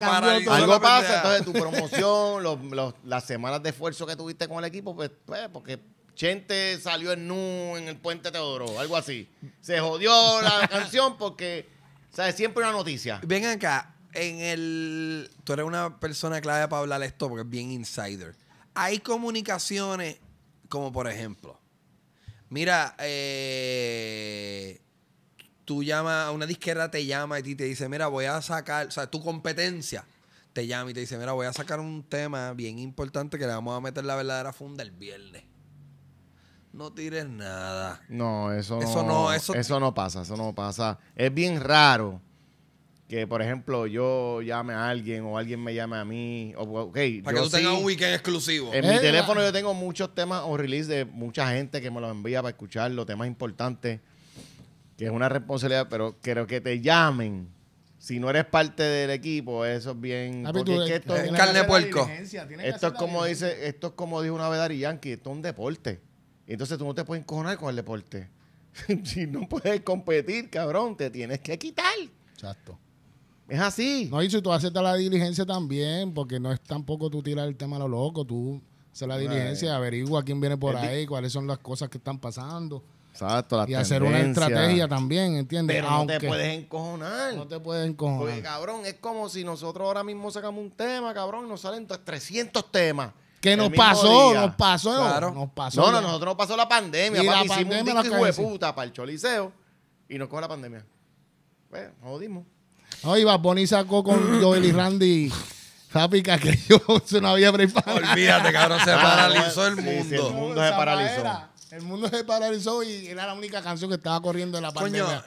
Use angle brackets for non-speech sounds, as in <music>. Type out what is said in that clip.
algo pasa, entonces tu <laughs> promoción, las semanas de esfuerzo que tuviste con el equipo, pues, pues porque Chente salió en nu en el puente Teodoro, algo así. Se jodió la <laughs> canción porque, o ¿sabes? Siempre una noticia. Ven acá, en el. Tú eres una persona clave para hablar esto porque es bien insider. Hay comunicaciones como, por ejemplo, mira, eh tú llamas a una disquera, te llama y te dice, mira, voy a sacar, o sea, tu competencia te llama y te dice, mira, voy a sacar un tema bien importante que le vamos a meter la verdadera funda el viernes. No tires nada. No, eso, eso no, eso, no pasa, eso no pasa. Es bien raro que por ejemplo yo llame a alguien o alguien me llame a mí. Para que tú tengas un weekend exclusivo. En mi ¿Eh? teléfono yo tengo muchos temas o release de mucha gente que me los envía para escuchar los temas importantes que es una responsabilidad, pero creo que te llamen. Si no eres parte del equipo, eso es bien. esto es carne puerco. Esto es como dice, esto es como dijo una vez y Yankee, esto es un deporte. Entonces tú no te puedes encojonar con el deporte. <laughs> si no puedes competir, cabrón, te tienes que quitar. Exacto. Es así. No, y si tú aceptas la diligencia también, porque no es tampoco tú tirar el tema a lo loco, tú haces la diligencia, averigua quién viene por ahí, cuáles son las cosas que están pasando y hacer una estrategia también, ¿entiendes? Pero Aunque no te puedes encojonar. No te puedes encojonar. Oye, cabrón, es como si nosotros ahora mismo sacamos un tema, cabrón, y nos salen 300 temas. Que nos pasó, nos pasó, nos pasó. No, no, nosotros nos pasó la pandemia. Y la hicimos pandemia un puta para el choliseo y nos coge la pandemia. Bueno, pues, nos jodimos. Oye, va, sacó con <coughs> Joel y Randy... Papi, que yo <laughs> no había preparado. Olvídate, cabrón, se ah, paralizó el mundo. el mundo se paralizó. El mundo se paralizó y era la única canción que estaba corriendo en la pandemia.